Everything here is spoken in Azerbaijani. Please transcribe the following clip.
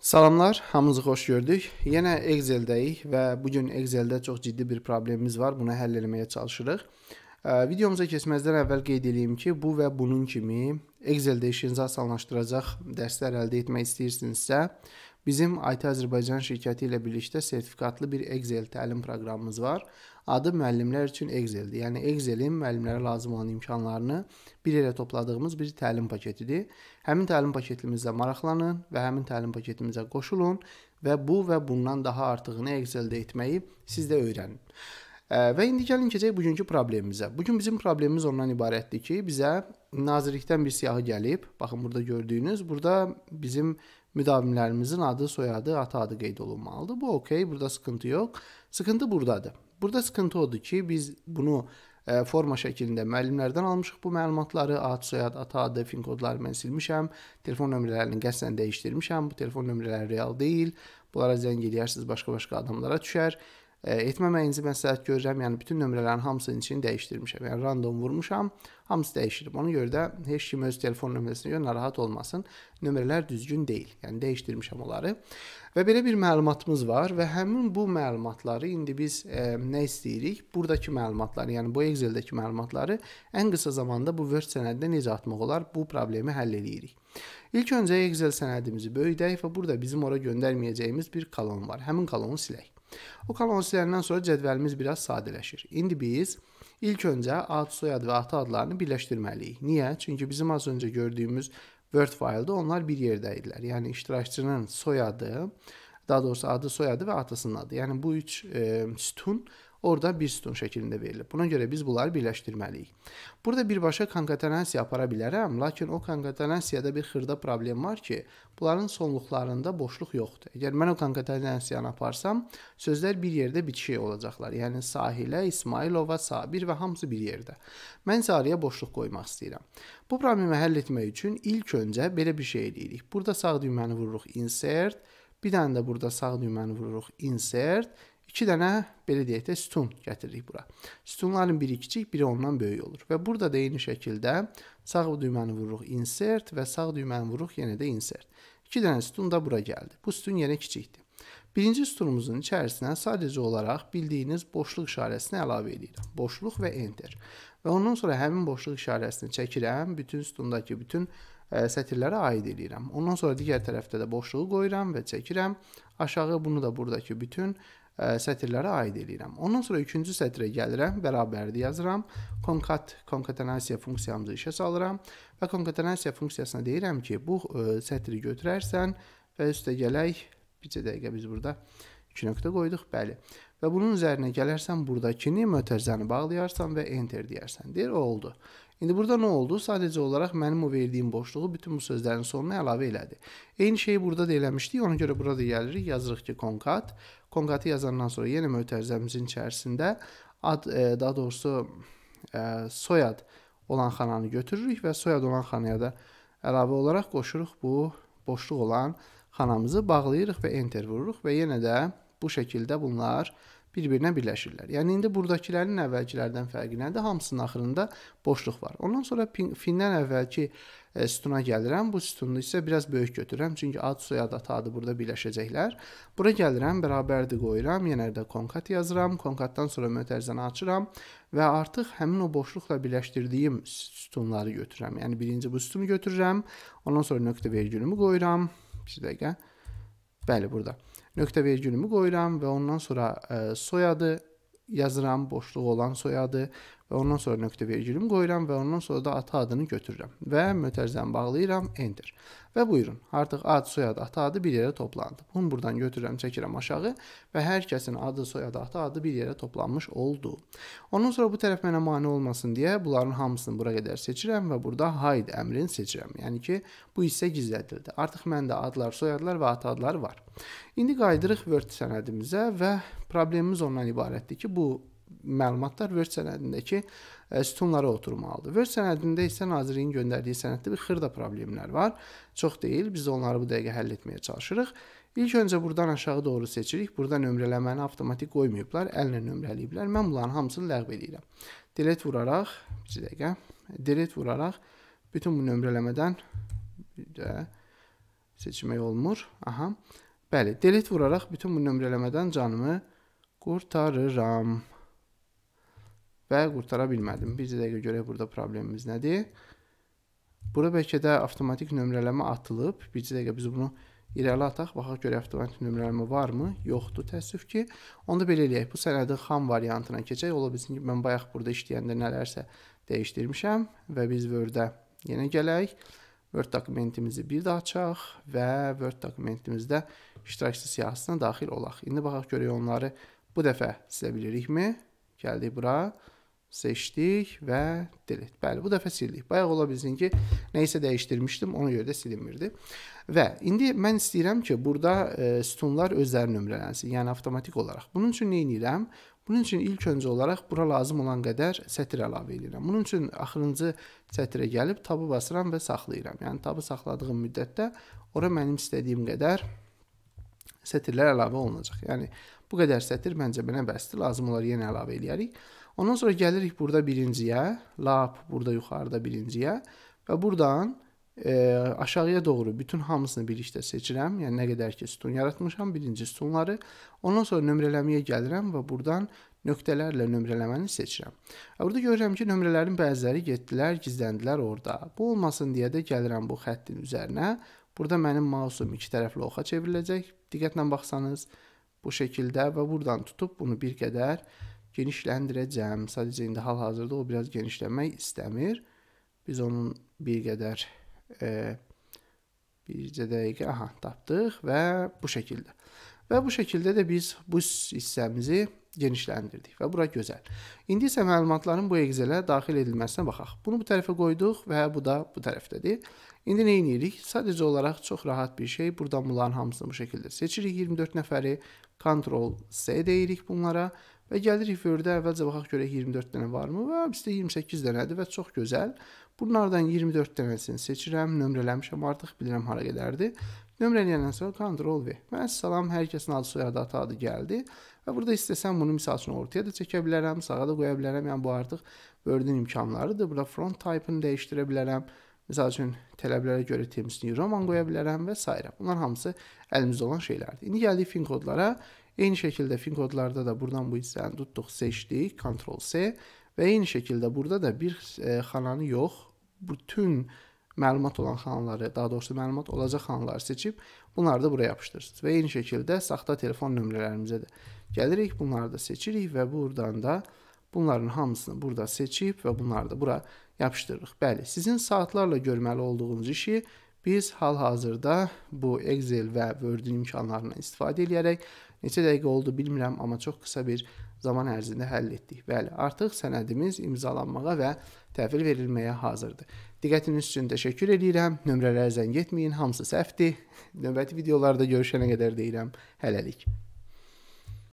Salamlar, hamınızı xoş gördük. Yenə Excel-dəyik və bu gün Excel-də çox ciddi bir problemimiz var. Bunu həll etməyə çalışırıq. Videomuza keçməzdən əvvəl qeyd edeyim ki, bu və bunun kimi Excel-də işinizi asanlaşdıracaq dərslər əldə etmək istəyirsinizsə, Bizim IT Azərbaycan şirkəti ilə birlikdə sertifikatlı bir Excel təlim proqramımız var. Adı müəllimlər üçün Exceldir. Yəni Excelin müəllimlərə lazım olan imkanlarını bir yerə topladığımız bir təlim paketidir. Həmin təlim paketimizlə maraqlanın və həmin təlim paketimizə qoşulun və bu və bundan daha artığını Exceldə etməyi siz də öyrənin. Və indi gəlin keçək bugünkü problemimizə. Bu gün bizim problemimiz ondan ibarətdir ki, bizə nazirlikdən bir siyahı gəlib. Baxın burada gördüyünüz, burada bizim müdavimlərimizin adı, soyadı, ata adı qeyd olunmalıdır. Bu okey, burada sıkıntı yox. Sıkıntı burdadır. Burada sıkıntı odur ki, biz bunu ə, e, forma şəklində müəllimlərdən almışıq bu məlumatları. Ad, soyad, ata adı, fin kodları mən silmişəm. Telefon nömrələrini qəsdən dəyişdirmişəm. Bu telefon nömrələri real deyil. Bunlara zəng eləyərsiniz, başqa-başqa adamlara düşər. E, etməməyincə mən səhət görürəm, yəni bütün nömrələrin hamısının içini dəyişdirmişəm. Yəni random vurmuşam, hamısı dəyişirib. Ona görə də heç kim öz telefon nömrəsinə görə narahat olmasın. Nömrələr düzgün deyil. Yəni dəyişdirmişəm onları. Və belə bir məlumatımız var və həmin bu məlumatları indi biz e, nə istəyirik? Buradakı məlumatları, yəni bu Excel-dəki məlumatları ən qısa zamanda bu Word sənədinə necə atmaq olar? Bu problemi həll eləyirik. İlk öncə Excel sənədimizi böyüdək və burada bizim ora göndərməyəcəyimiz bir kolon var. Həmin kolonu silək. Vokal 18-dən sonra cədvəlimiz biraz sadələşir. İndi biz ilk öncə ad, soyad və ata adlarını birləşdirməliyik. Niyə? Çünki bizim az öncə gördüyümüz Word faylda onlar bir yerdə idilər. Yəni iştirakçının soyadı, daha doğrusu adı, soyadı və atasının adı. Yəni bu üç e, sütun orada bir sütun şəklində verilib. Buna görə biz bunları birləşdirməliyik. Burada birbaşa konkatenasiya apara bilərəm, lakin o konkatenasiyada bir xırda problem var ki, bunların sonluqlarında boşluq yoxdur. Əgər mən o konkatenasiyanı aparsam, sözlər bir yerdə bitişik olacaqlar. Yəni Sahilə, İsmailova, Sabir və hamısı bir yerdə. Mən isə araya boşluq qoymaq istəyirəm. Bu problemi həll etmək üçün ilk öncə belə bir şey eləyirik. Burada sağ düyməni vururuq insert, bir dənə də burada sağ düyməni vururuq insert, 2 dənə belə deyək də sütun gətiririk bura. Sütunların biri kiçik, biri ondan böyük olur və burada da eyni şəkildə sağ düyməni vururuq insert və sağ düyməni vururuq yenə də insert. 2 dənə sütun da bura gəldi. Bu sütun yenə kiçikdir. Birinci sütunumuzun içərisinə sadəcə olaraq bildiyiniz boşluq işarəsini əlavə edirəm. Boşluq və enter. Və ondan sonra həmin boşluq işarəsini çəkirəm, bütün sütundakı bütün ə, e, sətirlərə aid edirəm. Ondan sonra digər tərəfdə də boşluğu qoyuram və çəkirəm. Aşağı bunu da buradakı bütün E, sətirlərə aid eləyirəm. Ondan sonra üçüncü sətrə gəlirəm, bərabərdir yazıram. Konkat konkatenasiya funksiyamızı işə salıram və konkatenasiya funksiyasına deyirəm ki, bu ə, e, sətri götürərsən və üstə gələk, bircə dəqiqə biz burada 2 nöqtə qoyduq, bəli. Və bunun üzərinə gələrsən burdakını mötərizəni bağlayarsan və enter deyərsən. Deyir, o oldu. İndi burada nə oldu? Sadəcə olaraq mənim o verdiyim boşluğu bütün bu sözlərin sonuna əlavə elədi. Eyni şeyi burada da eləmişdik. Ona görə burada gəlirik, yazırıq ki, konkat. Konkatı yazandan sonra yenə mötərizəmizin içərisində ad, e, daha doğrusu e, soyad olan xananı götürürük və soyad olan xanaya da əlavə olaraq qoşuruq bu boşluq olan xanamızı bağlayırıq və enter vururuq və yenə də bu şəkildə bunlar bir-birinə birləşirlər. Yəni indi burdakıların əvvəlkilərdən fərqi nədir? Hamısının axırında boşluq var. Ondan sonra findən əvvəlki e, sütuna gəlirəm. Bu sütunu isə biraz böyük götürürəm, çünki ad, soyad, ata adı burada birləşəcəklər. Bura gəlirəm, bərabərdir qoyuram, yenə də konkat yazıram. Konkatdan sonra mötərizəni açıram və artıq həmin o boşluqla birləşdirdiyim sütunları götürürəm. Yəni birinci bu sütunu götürürəm, ondan sonra nöqtə vergülümü qoyuram. Bir dəqiqə. Bəli, burada nöqtə vergülümü qoyuram və ondan sonra e, soyadı yazıram, boşluq olan soyadı və ondan sonra nöqtə vergülümü qoyuram və ondan sonra da ata adını götürürəm və mötərizəmi bağlayıram, enter. Və buyurun, artıq ad, soyad, ata adı bir yerə toplandı. Bunu buradan götürürəm, çəkirəm aşağı və hər kəsin adı, soyadı, ata adı bir yerə toplanmış oldu. Ondan sonra bu tərəf mənə mane olmasın deyə bunların hamısını bura qədər seçirəm və burada hide əmrini seçirəm. Yəni ki, bu hissə gizlədildi. Artıq məndə adlar, soyadlar və ata adları var. İndi qayıdırıq Word sənədimizə və problemimiz ondan ibarətdir ki, bu məlumatlar vörd sənədindəki e, sütunlara oturmalıdır. Vörd sənədində isə nazirliyin göndərdiyi sənəddə bir xırda problemlər var. Çox deyil, biz onları bu dəqiqə həll etməyə çalışırıq. İlk öncə buradan aşağı doğru seçirik. Burada nömrələməni avtomatik qoymayıblar, əllə nömrələyiblər. Mən bunların hamısını ləğv edirəm. Delete vuraraq, bir dəqiqə, delete vuraraq bütün bu nömrələmədən də seçmək olmur. Aha. Bəli, delete vuraraq bütün bu nömrələmədən canımı qurtarıram və qurtara bilmədim. Bir dəqiqə görək burada problemimiz nədir. Bura bəlkə də avtomatik nömrələmə atılıb. Bir dəqiqə biz bunu irəli ataq, baxaq görək avtomatik nömrələmə varmı? Yoxdur, təəssüf ki. Onda belə eləyək. Bu sənədin xam variantına keçək. Ola bilsin ki, mən bayaq burada işləyəndə nələrsə dəyişdirmişəm və biz Word-ə yenə gələk. Word dokumentimizi bir də açaq və Word dokumentimizdə iştirakçı siyahısına daxil olaq. İndi baxaq görək onları bu dəfə silə bilirikmi? Gəldik bura seçdik və delete. Bəli, bu dəfə sildik. Bayaq ola bilsin ki, nə isə dəyişdirmişdim, ona görə də silinmirdi. Və indi mən istəyirəm ki, burada e, sütunlar özləri nömrələnsin, yəni avtomatik olaraq. Bunun üçün nə edirəm? Bunun üçün ilk öncə olaraq bura lazım olan qədər sətr əlavə edirəm. Bunun üçün axırıncı sətrə gəlib tabı basıram və saxlayıram. Yəni tabı saxladığım müddətdə ora mənim istədiyim qədər sətirlər əlavə olunacaq. Yəni bu qədər sətr məncə mənə bəsdir, lazım olar yenə əlavə eləyərik. Ondan sonra gəlirik burada birinciyə, lap burada yuxarıda birinciyə və buradan e, aşağıya doğru bütün hamısını birlikdə seçirəm. Yəni nə qədər ki sütun yaratmışam, birinci sütunları. Ondan sonra nömrələməyə gəlirəm və buradan nöqtələrlə nömrələməni seçirəm. Və burada görürəm ki, nömrələrin bəziləri getdilər, gizləndilər orada. Bu olmasın deyə də gəlirəm bu xəttin üzərinə. Burada mənim mausum iki tərəfli oxa çevriləcək. Diqqətlə baxsanız bu şəkildə və buradan tutub bunu bir qədər genişləndirəcəm. Sadəcə indi hal-hazırda o biraz genişlənmək istəmir. Biz onun bir qədər e, bircə dəqiqə aha tapdıq və bu şəkildə. Və bu şəkildə də biz bu hissəmizi genişləndirdik və bura gözəl. İndi isə məlumatların bu Excel-ə daxil edilməsinə baxaq. Bunu bu tərəfə qoyduq və bu da bu tərəfdədir. İndi nə edirik? Sadəcə olaraq çox rahat bir şey. Buradan bunların hamısını bu şəkildə seçirik 24 nəfəri. Ctrl C deyirik bunlara və gəlirik Word-ə əvvəlcə baxaq görək 24 dənə varmı və bizdə 28 dənədir və çox gözəl. Bunlardan 24 dənəsini seçirəm, nömrələmişəm, artıq bilirəm hara qədərdir. Nömrə eləyəndən sonra Ctrl V. Mən salam hər kəsin adı soyadı ata adı gəldi. Və burada istəsəm bunu misal üçün ortaya da çəkə bilərəm, sağa da qoya bilərəm. Yəni bu artıq Word-ün imkanlarıdır. Burada font type-ını dəyişdirə bilərəm. Məsəl üçün tələblərə görə Times New Roman qoya bilərəm və s. Bunlar hamısı əlimizdə olan şeylərdir. İndi gəldik fin kodlara. Eyni şəkildə fin kodlarda da buradan bu hissəni tutduq, seçdik, Ctrl C və eyni şəkildə burada da bir e, xananı yox, bütün e, məlumat olan xanları, daha doğrusu məlumat olacaq xanları seçib bunları da buraya yapışdırırsınız. Və eyni şəkildə saxta telefon nömrələrimizə də gəlirik, bunları da seçirik və buradan da bunların hamısını burada seçib və bunları da bura yapışdırırıq. Bəli, sizin saatlarla görməli olduğunuz işi biz hal-hazırda bu Excel və Word-ün imkanlarından istifadə edərək neçə dəqiqə oldu bilmirəm, amma çox qısa bir zaman ərzində həll etdik. Bəli, artıq sənədimiz imzalanmağa və təhvil verilməyə hazırdır. Diqqətiniz üçün təşəkkür edirəm. Nömrələrə zəng etməyin, hamısı səhvdir. Növbəti videolarda görüşənə qədər deyirəm, hələlik.